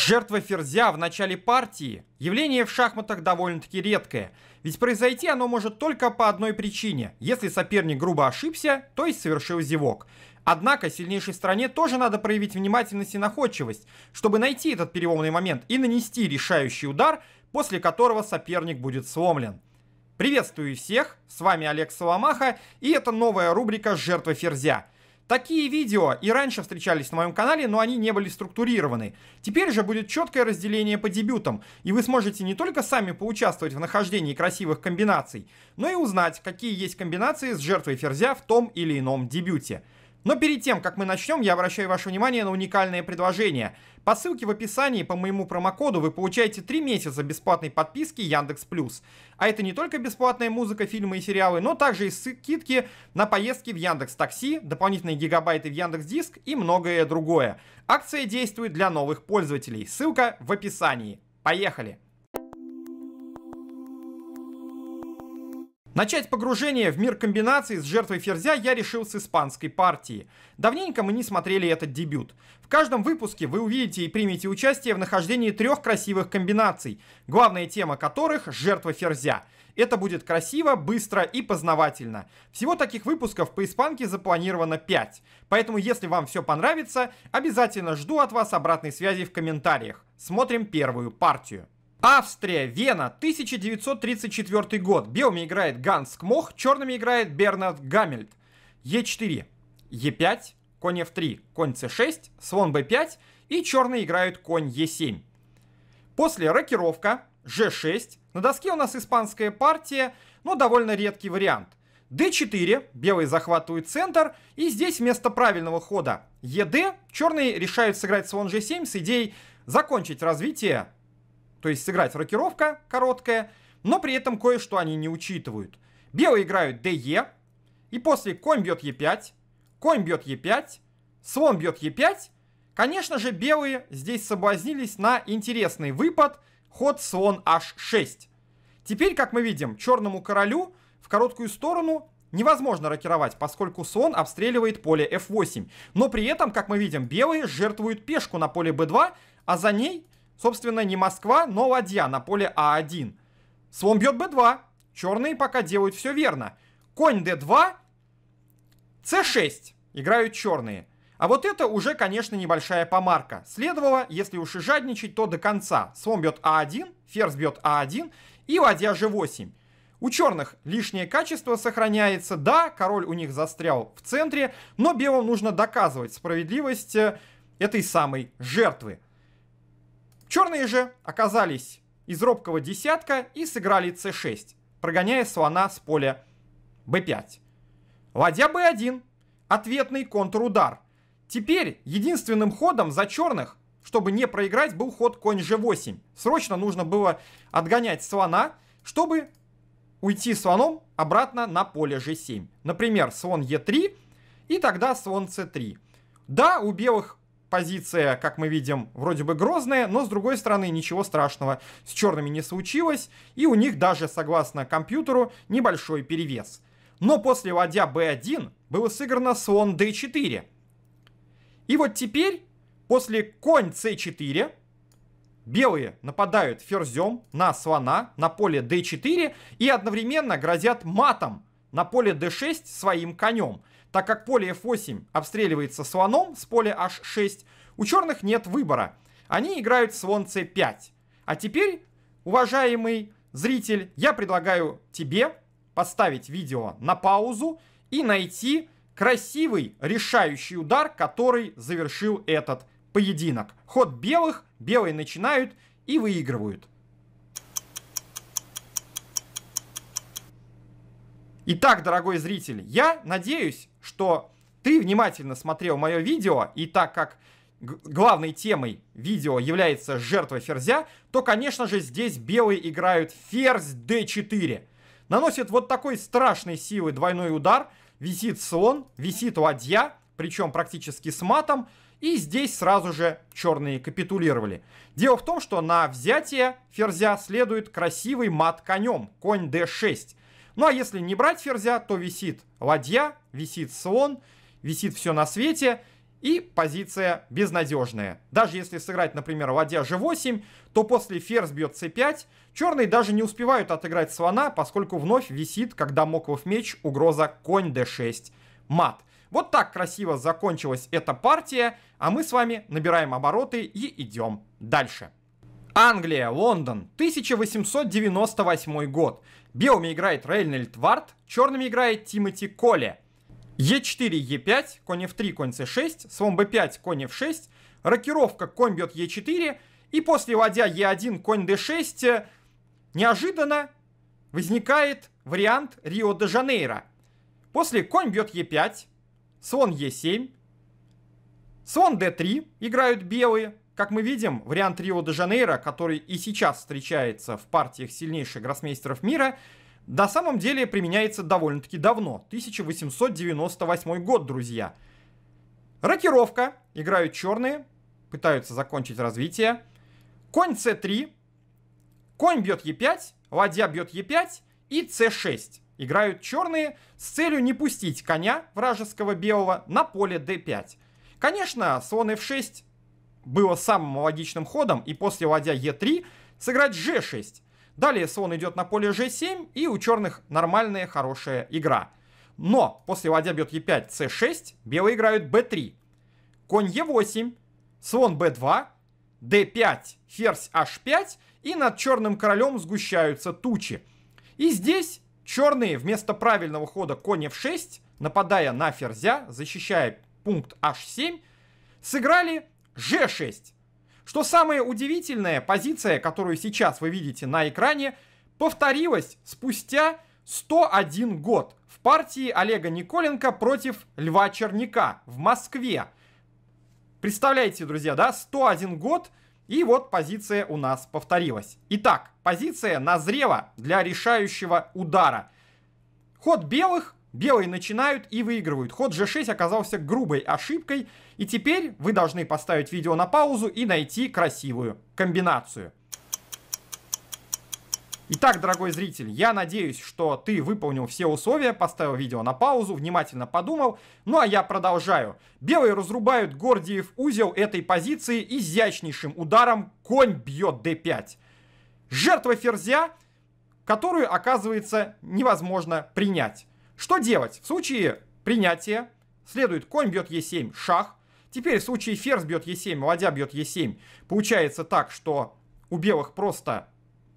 Жертва ферзя в начале партии – явление в шахматах довольно-таки редкое, ведь произойти оно может только по одной причине – если соперник грубо ошибся, то есть совершил зевок. Однако сильнейшей стране тоже надо проявить внимательность и находчивость, чтобы найти этот переломный момент и нанести решающий удар, после которого соперник будет сломлен. Приветствую всех, с вами Олег Соломаха, и это новая рубрика «Жертва ферзя». Такие видео и раньше встречались на моем канале, но они не были структурированы. Теперь же будет четкое разделение по дебютам, и вы сможете не только сами поучаствовать в нахождении красивых комбинаций, но и узнать, какие есть комбинации с жертвой ферзя в том или ином дебюте. Но перед тем, как мы начнем, я обращаю ваше внимание на уникальное предложение. По ссылке в описании по моему промокоду вы получаете 3 месяца бесплатной подписки Яндекс Плюс. А это не только бесплатная музыка, фильмы и сериалы, но также и скидки на поездки в Яндекс Такси, дополнительные гигабайты в Яндекс Диск и многое другое. Акция действует для новых пользователей. Ссылка в описании. Поехали! Начать погружение в мир комбинаций с жертвой ферзя я решил с испанской партии. Давненько мы не смотрели этот дебют. В каждом выпуске вы увидите и примете участие в нахождении трех красивых комбинаций, главная тема которых – жертва ферзя. Это будет красиво, быстро и познавательно. Всего таких выпусков по испанке запланировано 5. Поэтому, если вам все понравится, обязательно жду от вас обратной связи в комментариях. Смотрим первую партию. Австрия, Вена, 1934 год. Белыми играет Ганс Кмох, черными играет Бернард Гамельт. Е4, Е5, конь F3, конь C6, слон B5 и черные играют конь Е7. После рокировка G6. На доске у нас испанская партия, но довольно редкий вариант. D4, белые захватывают центр, и здесь вместо правильного хода ЕД черные решают сыграть слон G7 с идеей закончить развитие то есть сыграть рокировка короткая, но при этом кое-что они не учитывают. Белые играют ДЕ, и после конь бьет Е5, конь бьет Е5, слон бьет Е5. Конечно же, белые здесь соблазнились на интересный выпад, ход слон H6. Теперь, как мы видим, черному королю в короткую сторону невозможно рокировать, поскольку слон обстреливает поле f8. Но при этом, как мы видим, белые жертвуют пешку на поле b2, а за ней Собственно, не Москва, но ладья на поле А1. Слон бьет Б2. Черные пока делают все верно. Конь Д2. С6. Играют черные. А вот это уже, конечно, небольшая помарка. Следовало, если уж и жадничать, то до конца. Слон бьет А1, ферзь бьет А1 и ладья G8. У черных лишнее качество сохраняется. Да, король у них застрял в центре, но белым нужно доказывать справедливость э, этой самой жертвы. Черные же оказались из робкого десятка и сыграли c6, прогоняя слона с поля b5. Ладья b1, ответный контрудар. Теперь единственным ходом за черных, чтобы не проиграть, был ход конь g8. Срочно нужно было отгонять слона, чтобы уйти слоном обратно на поле g7. Например, слон e3 и тогда слон c3. Да, у белых позиция, как мы видим, вроде бы грозная, но с другой стороны ничего страшного с черными не случилось, и у них даже, согласно компьютеру, небольшой перевес. Но после ладья b1 было сыграно слон d4. И вот теперь, после конь c4, белые нападают ферзем на слона на поле d4 и одновременно грозят матом на поле d6 своим конем – так как поле f8 обстреливается слоном с поля h6, у черных нет выбора. Они играют слон c5. А теперь, уважаемый зритель, я предлагаю тебе поставить видео на паузу и найти красивый решающий удар, который завершил этот поединок. Ход белых, белые начинают и выигрывают. Итак, дорогой зритель, я надеюсь, что ты внимательно смотрел мое видео, и так как главной темой видео является жертва ферзя, то, конечно же, здесь белые играют ферзь d4. Наносит вот такой страшной силы двойной удар. Висит слон, висит ладья, причем практически с матом. И здесь сразу же черные капитулировали. Дело в том, что на взятие ферзя следует красивый мат конем, конь d6. Ну а если не брать ферзя, то висит ладья, висит слон, висит все на свете. И позиция безнадежная. Даже если сыграть, например, ладья g8, то после ферзь бьет c5, черные даже не успевают отыграть слона, поскольку вновь висит, когда моклов меч, угроза конь d6, мат. Вот так красиво закончилась эта партия, а мы с вами набираем обороты и идем дальше. Англия, Лондон, 1898 год. Белыми играет Рейнольд Варт, черными играет Тимоти Коле. Е4, Е5, конь F3, конь С6, слон Б5, конь F6, рокировка, конь бьет Е4, и после ладья Е1, конь Д6, неожиданно возникает вариант Рио-де-Жанейро. После конь бьет Е5, слон Е7, слон d3 играют белые, как мы видим, вариант Рио-де-Жанейро, который и сейчас встречается в партиях сильнейших гроссмейстеров мира, на самом деле применяется довольно-таки давно. 1898 год, друзья. Рокировка. Играют черные. Пытаются закончить развитие. Конь c3. Конь бьет e5. Ладья бьет e5. И c6. Играют черные с целью не пустить коня вражеского белого на поле d5. Конечно, слон f6 было самым логичным ходом, и после ладья Е3 сыграть G6. Далее слон идет на поле G7, и у черных нормальная хорошая игра. Но после ладья бьет e 5 c 6 белые играют b 3 Конь e 8 слон b 2 d5, ферзь h5, и над черным королем сгущаются тучи. И здесь черные вместо правильного хода конь f6, нападая на ферзя, защищая пункт h7, сыграли G6. Что самое удивительное, позиция, которую сейчас вы видите на экране, повторилась спустя 101 год в партии Олега Николенко против Льва Черняка в Москве. Представляете, друзья, да, 101 год, и вот позиция у нас повторилась. Итак, позиция назрела для решающего удара. Ход белых Белые начинают и выигрывают. Ход g6 оказался грубой ошибкой, и теперь вы должны поставить видео на паузу и найти красивую комбинацию. Итак, дорогой зритель, я надеюсь, что ты выполнил все условия, поставил видео на паузу, внимательно подумал. Ну а я продолжаю. Белые разрубают Гордиев узел этой позиции изящнейшим ударом конь бьет d5. Жертва ферзя, которую, оказывается, невозможно принять. Что делать? В случае принятия следует конь бьет Е7, шах. Теперь в случае ферзь бьет Е7, ладья бьет Е7. Получается так, что у белых просто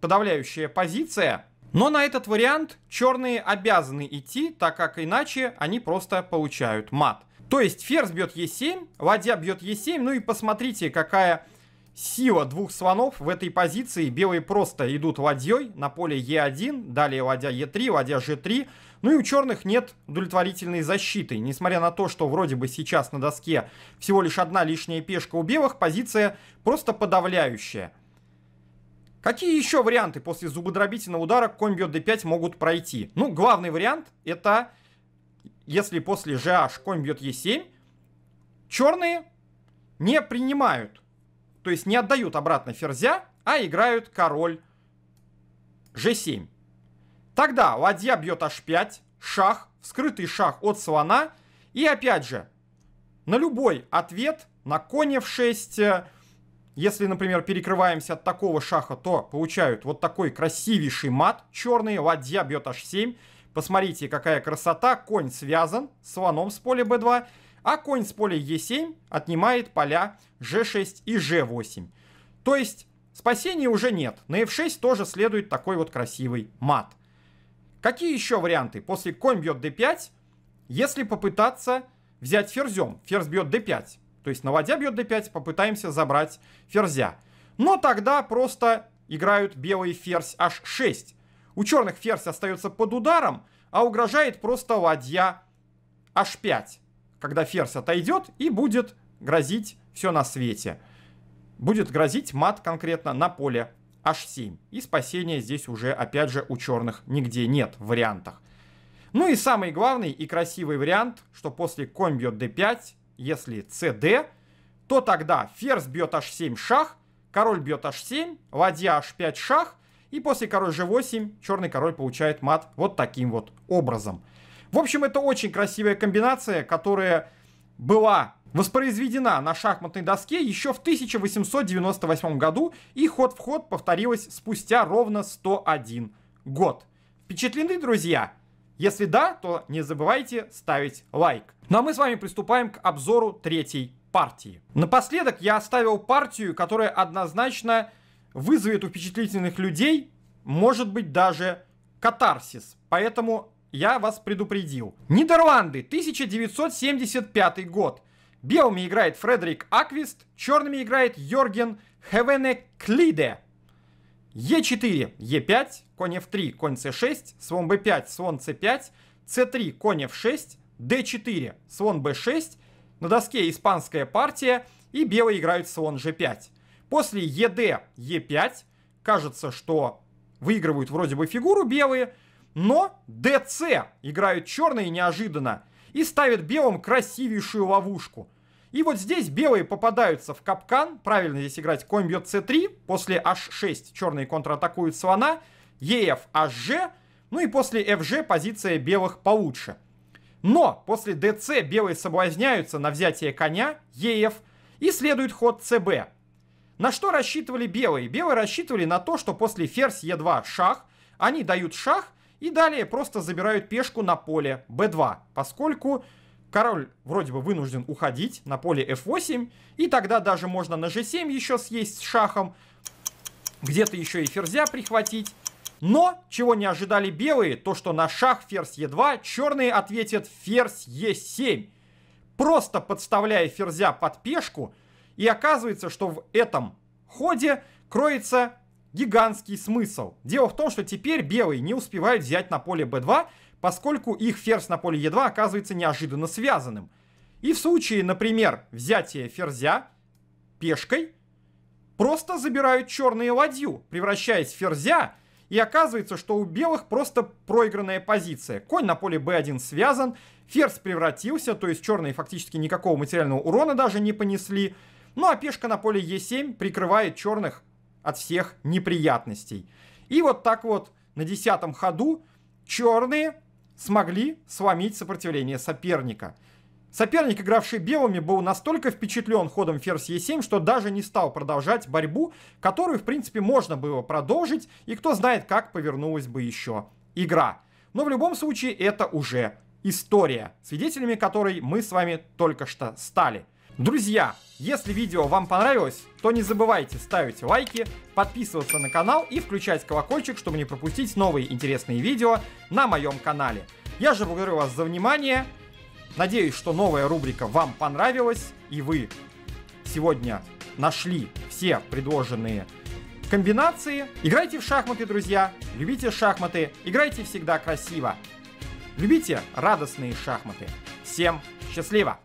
подавляющая позиция. Но на этот вариант черные обязаны идти, так как иначе они просто получают мат. То есть ферзь бьет Е7, ладья бьет Е7. Ну и посмотрите, какая сила двух слонов в этой позиции. Белые просто идут ладьей на поле Е1, далее ладья Е3, ладья Ж3. Ну и у черных нет удовлетворительной защиты. Несмотря на то, что вроде бы сейчас на доске всего лишь одна лишняя пешка у белых, позиция просто подавляющая. Какие еще варианты после зубодробительного удара конь бьет d5 могут пройти? Ну, главный вариант это, если после gh конь бьет e7, черные не принимают, то есть не отдают обратно ферзя, а играют король g7. Тогда ладья бьет h5, шах, вскрытый шах от слона. И опять же, на любой ответ, на коне в 6, э, если, например, перекрываемся от такого шаха, то получают вот такой красивейший мат черный, ладья бьет h7. Посмотрите, какая красота, конь связан с слоном с поля b2, а конь с поля e7 отнимает поля g6 и g8. То есть спасения уже нет, на f6 тоже следует такой вот красивый мат. Какие еще варианты? После конь бьет d5, если попытаться взять ферзем, ферзь бьет d5. То есть наводя бьет d5, попытаемся забрать ферзя. Но тогда просто играют белый ферзь h6. У черных ферзь остается под ударом, а угрожает просто ладья h5. Когда ферзь отойдет и будет грозить все на свете. Будет грозить мат конкретно на поле h 7. И спасения здесь уже, опять же, у черных нигде нет в вариантах. Ну и самый главный и красивый вариант, что после конь бьет d5, если cd, то тогда ферзь бьет h7 шах, король бьет h7, ладья h5 шах, и после король g8 черный король получает мат вот таким вот образом. В общем, это очень красивая комбинация, которая была воспроизведена на шахматной доске еще в 1898 году и ход в ход повторилась спустя ровно 101 год. Впечатлены, друзья? Если да, то не забывайте ставить лайк. Ну а мы с вами приступаем к обзору третьей партии. Напоследок я оставил партию, которая однозначно вызовет у впечатлительных людей, может быть, даже катарсис. Поэтому я вас предупредил. Нидерланды, 1975 год. Белыми играет Фредерик Аквист, черными играет Йорген Хевене Клиде. Е4, Е5, конь F3, конь c 6 слон b 5 слон c 5 c 3 конь F6, d 4 слон b 6 на доске испанская партия и белые играют слон G5. После ЕД, Е5, кажется, что выигрывают вроде бы фигуру белые, но ДЦ играют черные неожиданно и ставит белым красивейшую ловушку. И вот здесь белые попадаются в капкан. Правильно здесь играть конь бьет c3. После h6 черные контратакуют слона. еф e, hg. Ну и после fg позиция белых получше. Но после dc белые соблазняются на взятие коня еф e, И следует ход cb. На что рассчитывали белые? Белые рассчитывали на то, что после ферзь е2 e шах. Они дают шах и далее просто забирают пешку на поле b2, поскольку король вроде бы вынужден уходить на поле f8, и тогда даже можно на g7 еще съесть с шахом, где-то еще и ферзя прихватить. Но, чего не ожидали белые, то что на шах ферзь e2 черные ответят ферзь e7. Просто подставляя ферзя под пешку, и оказывается, что в этом ходе кроется гигантский смысл. Дело в том, что теперь белые не успевают взять на поле b2, поскольку их ферзь на поле e2 оказывается неожиданно связанным. И в случае, например, взятия ферзя пешкой, просто забирают черные ладью, превращаясь в ферзя, и оказывается, что у белых просто проигранная позиция. Конь на поле b1 связан, ферзь превратился, то есть черные фактически никакого материального урона даже не понесли. Ну а пешка на поле e7 прикрывает черных от всех неприятностей. И вот так вот на десятом ходу черные смогли сломить сопротивление соперника. Соперник, игравший белыми, был настолько впечатлен ходом ферзь Е7, что даже не стал продолжать борьбу, которую, в принципе, можно было продолжить, и кто знает, как повернулась бы еще игра. Но в любом случае, это уже история, свидетелями которой мы с вами только что стали. Друзья, если видео вам понравилось, то не забывайте ставить лайки, подписываться на канал и включать колокольчик, чтобы не пропустить новые интересные видео на моем канале. Я же благодарю вас за внимание. Надеюсь, что новая рубрика вам понравилась и вы сегодня нашли все предложенные комбинации. Играйте в шахматы, друзья, любите шахматы, играйте всегда красиво. Любите радостные шахматы. Всем счастливо!